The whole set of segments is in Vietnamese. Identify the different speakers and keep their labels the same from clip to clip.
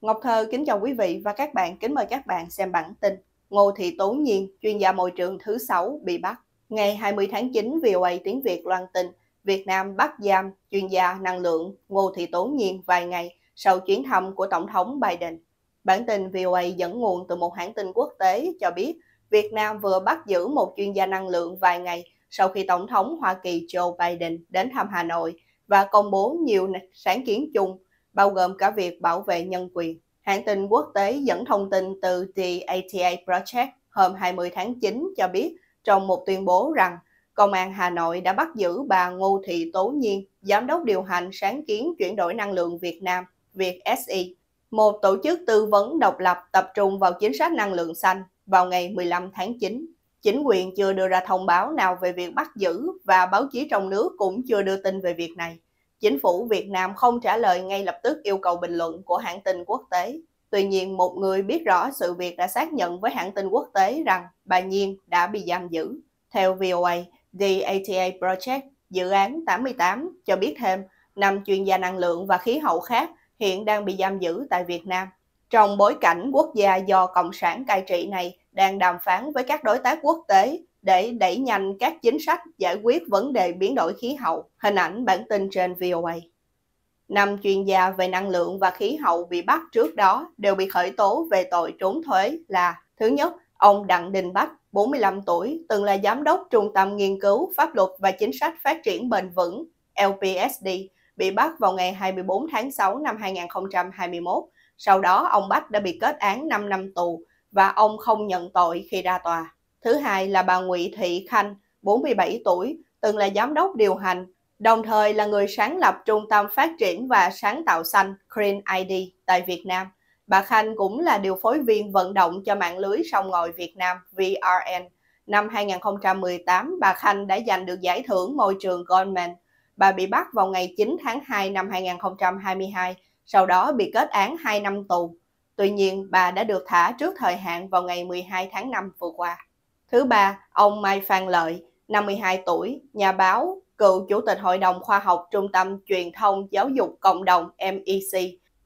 Speaker 1: Ngọc Thơ kính chào quý vị và các bạn, kính mời các bạn xem bản tin Ngô Thị Tố Nhiên, chuyên gia môi trường thứ 6 bị bắt. Ngày 20 tháng 9, VOA tiếng Việt loan tin Việt Nam bắt giam chuyên gia năng lượng Ngô Thị Tố Nhiên vài ngày sau chuyến thăm của Tổng thống Biden. Bản tin VOA dẫn nguồn từ một hãng tin quốc tế cho biết Việt Nam vừa bắt giữ một chuyên gia năng lượng vài ngày sau khi Tổng thống Hoa Kỳ Joe Biden đến thăm Hà Nội và công bố nhiều sáng kiến chung bao gồm cả việc bảo vệ nhân quyền. Hãng tin quốc tế dẫn thông tin từ The ATA Project hôm 20 tháng 9 cho biết trong một tuyên bố rằng Công an Hà Nội đã bắt giữ bà Ngô Thị Tố Nhiên, Giám đốc điều hành sáng kiến chuyển đổi năng lượng Việt Nam, Việt SI, một tổ chức tư vấn độc lập tập trung vào chính sách năng lượng xanh vào ngày 15 tháng 9. Chính quyền chưa đưa ra thông báo nào về việc bắt giữ và báo chí trong nước cũng chưa đưa tin về việc này. Chính phủ Việt Nam không trả lời ngay lập tức yêu cầu bình luận của hãng tin quốc tế. Tuy nhiên, một người biết rõ sự việc đã xác nhận với hãng tin quốc tế rằng bà Nhiên đã bị giam giữ. Theo VOA, The ATA Project, dự án 88, cho biết thêm năm chuyên gia năng lượng và khí hậu khác hiện đang bị giam giữ tại Việt Nam. Trong bối cảnh quốc gia do Cộng sản cai trị này đang đàm phán với các đối tác quốc tế để đẩy nhanh các chính sách giải quyết vấn đề biến đổi khí hậu, hình ảnh bản tin trên VOA. Năm chuyên gia về năng lượng và khí hậu bị bắt trước đó đều bị khởi tố về tội trốn thuế là Thứ nhất, ông Đặng Đình Bách, 45 tuổi, từng là giám đốc Trung tâm Nghiên cứu Pháp luật và Chính sách Phát triển Bền vững LPSD, bị bắt vào ngày 24 tháng 6 năm 2021. Sau đó, ông Bách đã bị kết án 5 năm tù và ông không nhận tội khi ra tòa. Thứ hai là bà Nguyễn Thị Khanh, 47 tuổi, từng là giám đốc điều hành, đồng thời là người sáng lập Trung tâm Phát triển và Sáng tạo Xanh Green ID tại Việt Nam. Bà Khanh cũng là điều phối viên vận động cho mạng lưới sông ngòi Việt Nam VRN. Năm 2018, bà Khanh đã giành được giải thưởng môi trường Goldman. Bà bị bắt vào ngày 9 tháng 2 năm 2022, sau đó bị kết án 2 năm tù. Tuy nhiên, bà đã được thả trước thời hạn vào ngày 12 tháng 5 vừa qua. Thứ ba, ông Mai Phan Lợi, 52 tuổi, nhà báo, cựu chủ tịch Hội đồng Khoa học Trung tâm Truyền thông Giáo dục Cộng đồng MEC,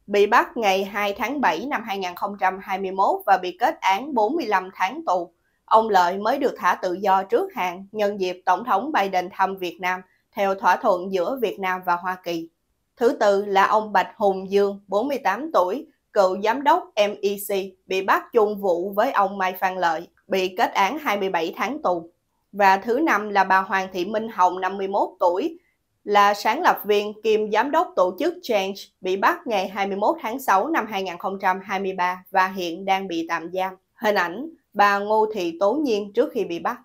Speaker 1: bị bắt ngày 2 tháng 7 năm 2021 và bị kết án 45 tháng tù. Ông Lợi mới được thả tự do trước hạn nhân dịp Tổng thống Biden thăm Việt Nam theo thỏa thuận giữa Việt Nam và Hoa Kỳ. Thứ tư là ông Bạch Hùng Dương, 48 tuổi, cựu giám đốc MEC, bị bắt chung vụ với ông Mai Phan Lợi, bị kết án 27 tháng tù. Và thứ năm là bà Hoàng Thị Minh Hồng, 51 tuổi, là sáng lập viên kiêm giám đốc tổ chức Change bị bắt ngày 21 tháng 6 năm 2023 và hiện đang bị tạm giam. Hình ảnh bà Ngô Thị Tố Nhiên trước khi bị bắt.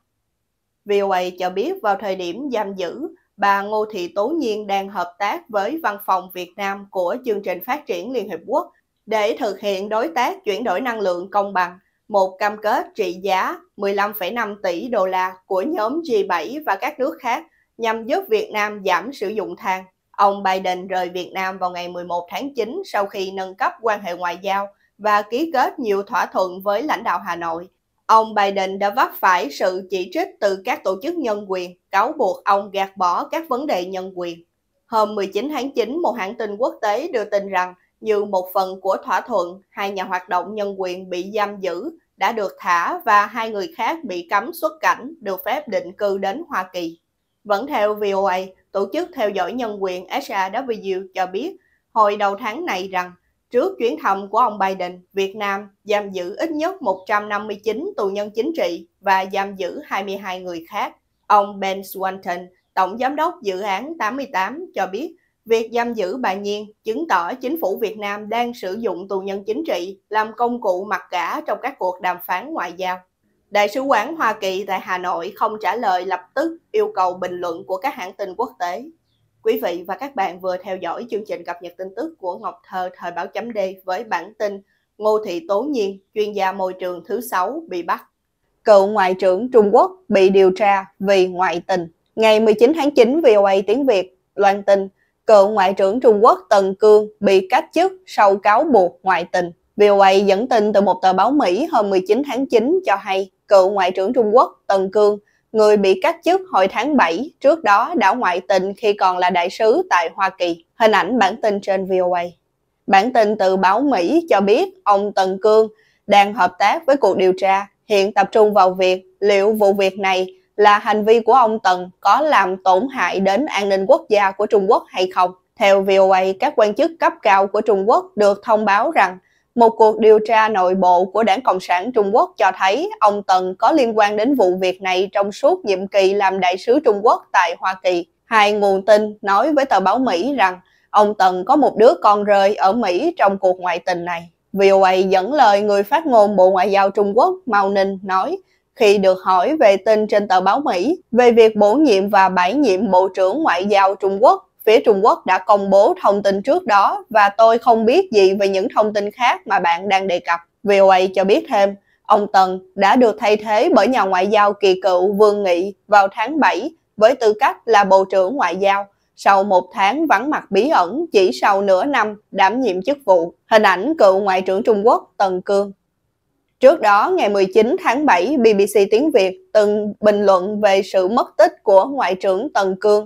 Speaker 1: VOA cho biết vào thời điểm giam giữ, bà Ngô Thị Tố Nhiên đang hợp tác với Văn phòng Việt Nam của Chương trình Phát triển Liên Hiệp Quốc để thực hiện đối tác chuyển đổi năng lượng công bằng một cam kết trị giá 15,5 tỷ đô la của nhóm G7 và các nước khác nhằm giúp Việt Nam giảm sử dụng than. Ông Biden rời Việt Nam vào ngày 11 tháng 9 sau khi nâng cấp quan hệ ngoại giao và ký kết nhiều thỏa thuận với lãnh đạo Hà Nội. Ông Biden đã vấp phải sự chỉ trích từ các tổ chức nhân quyền cáo buộc ông gạt bỏ các vấn đề nhân quyền. Hôm 19 tháng 9, một hãng tin quốc tế đưa tin rằng như một phần của thỏa thuận, hai nhà hoạt động nhân quyền bị giam giữ đã được thả và hai người khác bị cấm xuất cảnh được phép định cư đến Hoa Kỳ. Vẫn theo VOA, Tổ chức Theo dõi Nhân quyền SRW cho biết hồi đầu tháng này rằng trước chuyến thăm của ông Biden, Việt Nam giam giữ ít nhất 159 tù nhân chính trị và giam giữ 22 người khác. Ông Ben Swanton, tổng giám đốc dự án 88 cho biết Việc giam giữ bà Nhiên chứng tỏ chính phủ Việt Nam đang sử dụng tù nhân chính trị làm công cụ mặc cả trong các cuộc đàm phán ngoại giao. Đại sứ quán Hoa Kỳ tại Hà Nội không trả lời lập tức yêu cầu bình luận của các hãng tin quốc tế. Quý vị và các bạn vừa theo dõi chương trình cập nhật tin tức của Ngọc Thơ thời báo chấm D với bản tin Ngô Thị Tố Nhiên, chuyên gia môi trường thứ 6 bị bắt. Cựu Ngoại trưởng Trung Quốc bị điều tra vì ngoại tình. Ngày 19 tháng 9, VOA Tiếng Việt loan tin cựu Ngoại trưởng Trung Quốc Tần Cương bị cách chức sau cáo buộc ngoại tình. VOA dẫn tin từ một tờ báo Mỹ hôm 19 tháng 9 cho hay cựu Ngoại trưởng Trung Quốc Tần Cương, người bị cách chức hồi tháng 7, trước đó đã ngoại tình khi còn là đại sứ tại Hoa Kỳ. Hình ảnh bản tin trên VOA. Bản tin từ báo Mỹ cho biết ông Tần Cương đang hợp tác với cuộc điều tra, hiện tập trung vào việc liệu vụ việc này là hành vi của ông Tần có làm tổn hại đến an ninh quốc gia của Trung Quốc hay không. Theo VOA, các quan chức cấp cao của Trung Quốc được thông báo rằng một cuộc điều tra nội bộ của Đảng Cộng sản Trung Quốc cho thấy ông Tần có liên quan đến vụ việc này trong suốt nhiệm kỳ làm đại sứ Trung Quốc tại Hoa Kỳ. Hai nguồn tin nói với tờ báo Mỹ rằng ông Tần có một đứa con rơi ở Mỹ trong cuộc ngoại tình này. VOA dẫn lời người phát ngôn Bộ Ngoại giao Trung Quốc Mao Ninh nói khi được hỏi về tin trên tờ báo Mỹ về việc bổ nhiệm và bãi nhiệm Bộ trưởng Ngoại giao Trung Quốc phía Trung Quốc đã công bố thông tin trước đó và tôi không biết gì về những thông tin khác mà bạn đang đề cập. VOA cho biết thêm, ông Tần đã được thay thế bởi nhà ngoại giao kỳ cựu Vương Nghị vào tháng 7 với tư cách là Bộ trưởng Ngoại giao sau một tháng vắng mặt bí ẩn chỉ sau nửa năm đảm nhiệm chức vụ. Hình ảnh cựu Ngoại trưởng Trung Quốc Tần Cương Trước đó, ngày 19 tháng 7, BBC Tiếng Việt từng bình luận về sự mất tích của Ngoại trưởng Tần Cương.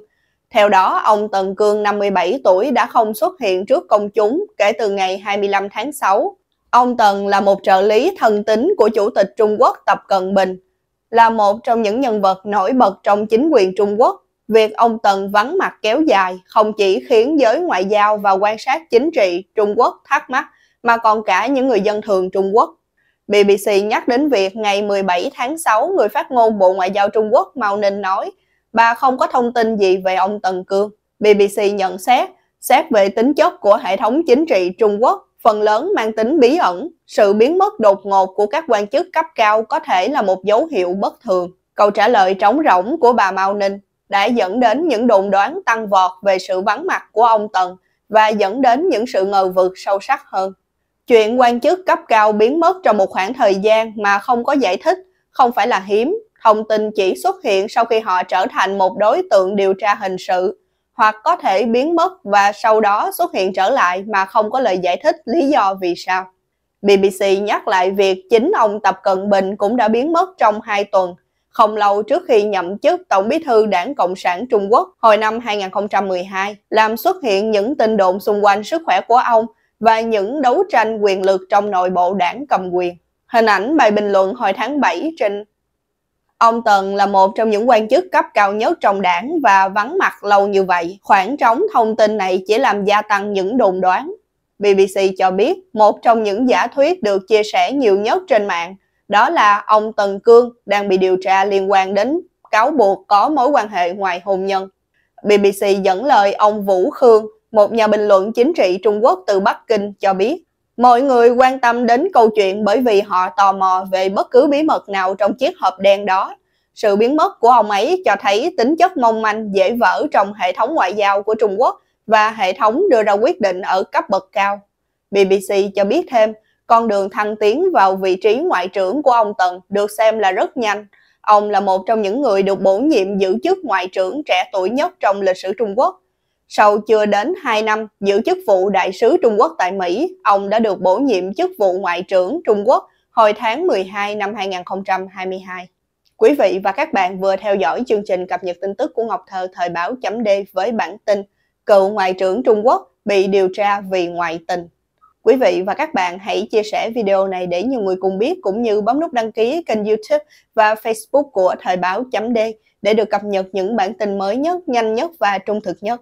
Speaker 1: Theo đó, ông Tần Cương 57 tuổi đã không xuất hiện trước công chúng kể từ ngày 25 tháng 6. Ông Tần là một trợ lý thân tín của Chủ tịch Trung Quốc Tập Cận Bình, là một trong những nhân vật nổi bật trong chính quyền Trung Quốc. Việc ông Tần vắng mặt kéo dài không chỉ khiến giới ngoại giao và quan sát chính trị Trung Quốc thắc mắc, mà còn cả những người dân thường Trung Quốc BBC nhắc đến việc ngày 17 tháng 6, người phát ngôn Bộ Ngoại giao Trung Quốc Mao Ninh nói bà không có thông tin gì về ông Tần Cương. BBC nhận xét, xét về tính chất của hệ thống chính trị Trung Quốc, phần lớn mang tính bí ẩn, sự biến mất đột ngột của các quan chức cấp cao có thể là một dấu hiệu bất thường. Câu trả lời trống rỗng của bà Mao Ninh đã dẫn đến những đồn đoán tăng vọt về sự vắng mặt của ông Tần và dẫn đến những sự ngờ vực sâu sắc hơn. Chuyện quan chức cấp cao biến mất trong một khoảng thời gian mà không có giải thích không phải là hiếm. Thông tin chỉ xuất hiện sau khi họ trở thành một đối tượng điều tra hình sự hoặc có thể biến mất và sau đó xuất hiện trở lại mà không có lời giải thích lý do vì sao. BBC nhắc lại việc chính ông Tập Cận Bình cũng đã biến mất trong 2 tuần, không lâu trước khi nhậm chức Tổng bí thư Đảng Cộng sản Trung Quốc hồi năm 2012, làm xuất hiện những tin đồn xung quanh sức khỏe của ông và những đấu tranh quyền lực trong nội bộ đảng cầm quyền. Hình ảnh bài bình luận hồi tháng 7 trên Ông Tần là một trong những quan chức cấp cao nhất trong đảng và vắng mặt lâu như vậy. Khoảng trống thông tin này chỉ làm gia tăng những đồn đoán. BBC cho biết một trong những giả thuyết được chia sẻ nhiều nhất trên mạng đó là ông Tần Cương đang bị điều tra liên quan đến cáo buộc có mối quan hệ ngoài hôn nhân. BBC dẫn lời ông Vũ Khương, một nhà bình luận chính trị Trung Quốc từ Bắc Kinh cho biết, mọi người quan tâm đến câu chuyện bởi vì họ tò mò về bất cứ bí mật nào trong chiếc hộp đen đó. Sự biến mất của ông ấy cho thấy tính chất mong manh dễ vỡ trong hệ thống ngoại giao của Trung Quốc và hệ thống đưa ra quyết định ở cấp bậc cao. BBC cho biết thêm, con đường thăng tiến vào vị trí ngoại trưởng của ông Tần được xem là rất nhanh. Ông là một trong những người được bổ nhiệm giữ chức ngoại trưởng trẻ tuổi nhất trong lịch sử Trung Quốc sau chưa đến 2 năm giữ chức vụ đại sứ Trung Quốc tại Mỹ, ông đã được bổ nhiệm chức vụ Ngoại trưởng Trung Quốc hồi tháng 12 năm 2022. Quý vị và các bạn vừa theo dõi chương trình cập nhật tin tức của Ngọc Thơ thời báo chấm D với bản tin Cựu Ngoại trưởng Trung Quốc bị điều tra vì ngoại tình. Quý vị và các bạn hãy chia sẻ video này để nhiều người cùng biết cũng như bấm nút đăng ký kênh YouTube và Facebook của Thời báo chấm D để được cập nhật những bản tin mới nhất, nhanh nhất và trung thực nhất.